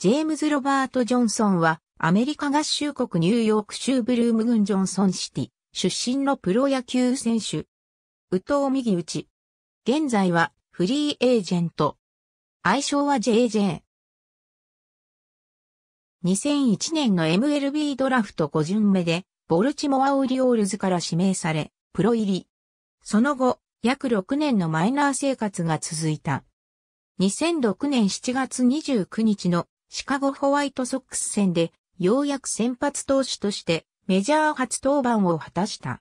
ジェームズ・ロバート・ジョンソンは、アメリカ合衆国ニューヨーク州ブルーム郡ジョンソンシティ、出身のプロ野球選手。右藤右打ち。現在は、フリーエージェント。愛称は JJ。2001年の MLB ドラフト5巡目で、ボルチモア・オリオールズから指名され、プロ入り。その後、約6年のマイナー生活が続いた。2006年7月29日のシカゴホワイトソックス戦で、ようやく先発投手としてメジャー初登板を果たした。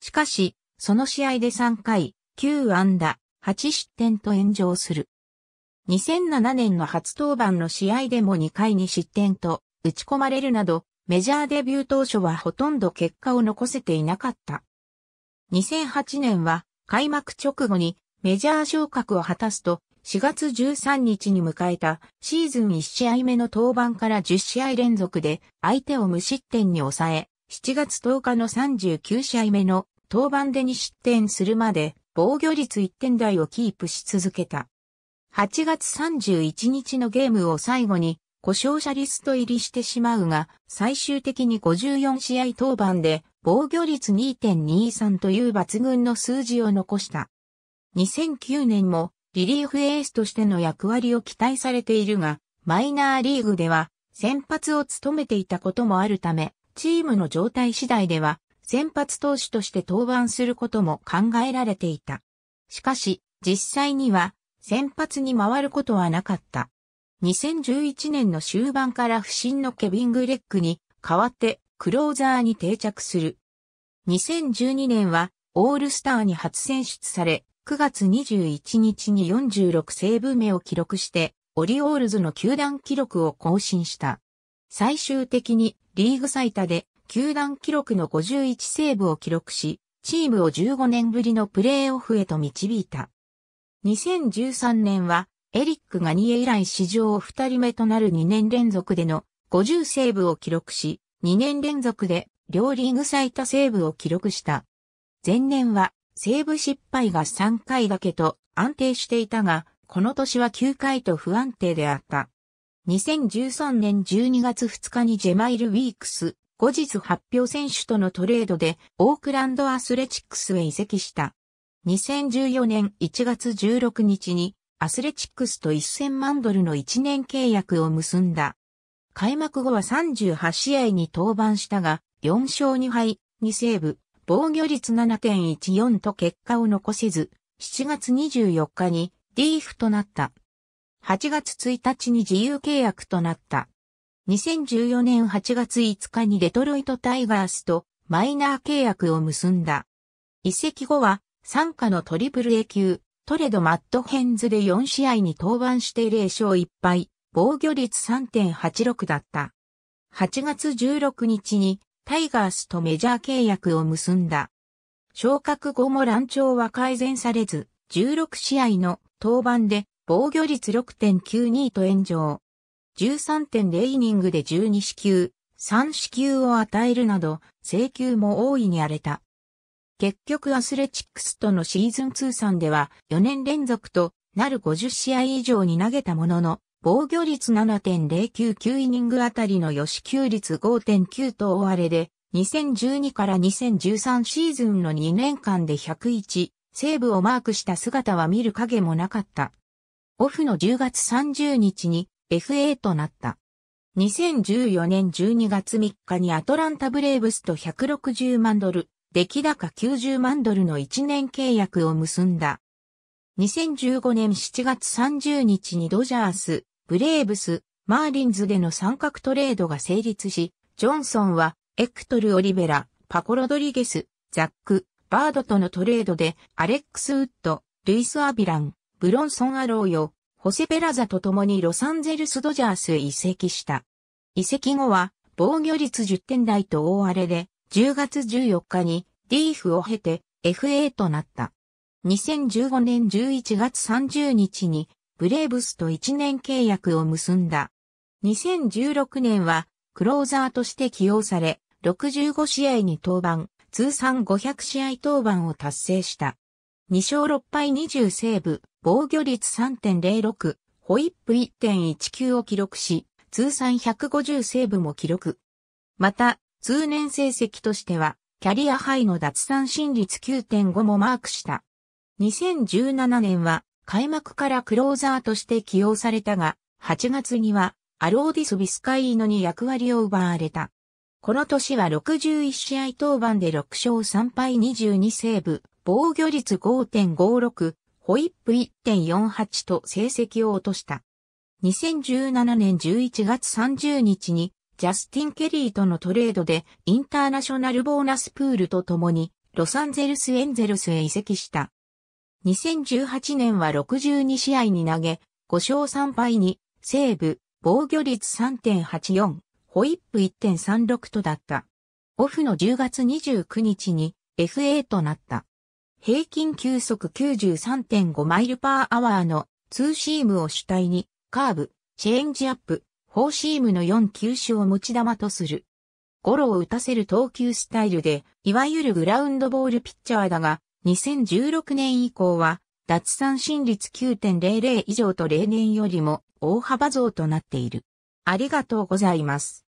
しかし、その試合で3回、9安打、8失点と炎上する。2007年の初登板の試合でも2回に失点と打ち込まれるなど、メジャーデビュー当初はほとんど結果を残せていなかった。2008年は開幕直後にメジャー昇格を果たすと4月13日に迎えたシーズン1試合目の登板から10試合連続で相手を無失点に抑え、7月10日の39試合目の登板で2失点するまで防御率1点台をキープし続けた。8月31日のゲームを最後に故障者リスト入りしてしまうが、最終的に54試合登板で防御率2.23という抜群の数字を残した。2009年もリリーフエースとしての役割を期待されているが、マイナーリーグでは先発を務めていたこともあるため、チームの状態次第では先発投手として登板することも考えられていた。しかし、実際には先発に回ることはなかった。2011年の終盤から不振のケビン・グレッグに代わってクローザーに定着する。2012年はオールスターに初選出され、9月21日に46セーブ目を記録して、オリオールズの球団記録を更新した。最終的にリーグ最多で球団記録の51セーブを記録し、チームを15年ぶりのプレーオフへと導いた。2013年はエリック・ガニエ以来史上2人目となる2年連続での50セーブを記録し、2年連続で両リーグ最多セーブを記録した。前年はセーブ失敗が3回だけと安定していたが、この年は9回と不安定であった。2013年12月2日にジェマイル・ウィークス、後日発表選手とのトレードで、オークランド・アスレチックスへ移籍した。2014年1月16日に、アスレチックスと1000万ドルの1年契約を結んだ。開幕後は38試合に登板したが、4勝2敗、2セーブ、防御率7.14と結果を残せず、7月24日にリーフとなった。8月1日に自由契約となった。2014年8月5日にデトロイトタイガースとマイナー契約を結んだ。移籍後は、参加のトリプル A 級、トレドマットヘンズで4試合に登板して0勝1敗、防御率3.86だった。8月16日にタイガースとメジャー契約を結んだ。昇格後も乱調は改善されず、16試合の登板で防御率6.92と炎上。13.0イニングで12支球、3支球を与えるなど、請求も大いに荒れた。結局アスレチックスとのシーズン通算では4年連続となる50試合以上に投げたものの、防御率7.099イニングあたりの予支給率5.9と大われで、2012から2013シーズンの2年間で101、セーブをマークした姿は見る影もなかった。オフの10月30日に FA となった。2014年12月3日にアトランタブレーブスと160万ドル、出来高90万ドルの1年契約を結んだ。2015年7月30日にドジャース、ブレーブス、マーリンズでの三角トレードが成立し、ジョンソンは、エクトル・オリベラ、パコ・ロドリゲス、ザック、バードとのトレードで、アレックス・ウッド、ルイス・アビラン、ブロンソン・アローヨ、ホセ・ペラザと共にロサンゼルス・ドジャースへ移籍した。移籍後は、防御率10点台と大荒れで、10月14日に、ディーフを経て、FA となった。2015年11月30日にブレーブスと1年契約を結んだ。2016年は、クローザーとして起用され、65試合に登板、通算500試合登板を達成した。2勝6敗20セーブ、防御率3.06、ホイップ1.19を記録し、通算150セーブも記録。また、通年成績としては、キャリアハイの脱三振率9.5もマークした。2017年は、開幕からクローザーとして起用されたが、8月にはアローディス・ビスカイーノに役割を奪われた。この年は61試合登板で6勝3敗22セーブ、防御率5.56、ホイップ1.48と成績を落とした。2017年11月30日にジャスティン・ケリーとのトレードでインターナショナルボーナスプールと共にロサンゼルス・エンゼルスへ移籍した。2018年は62試合に投げ、5勝3敗に、セーブ、防御率3.84、ホイップ1.36とだった。オフの10月29日に FA となった。平均球速93.5マイルパーアワーのツーシームを主体に、カーブ、チェンジアップ、フォーシームの4球種を持ち球とする。ゴロを打たせる投球スタイルで、いわゆるグラウンドボールピッチャーだが、2016年以降は、脱三振率9.00以上と例年よりも大幅増となっている。ありがとうございます。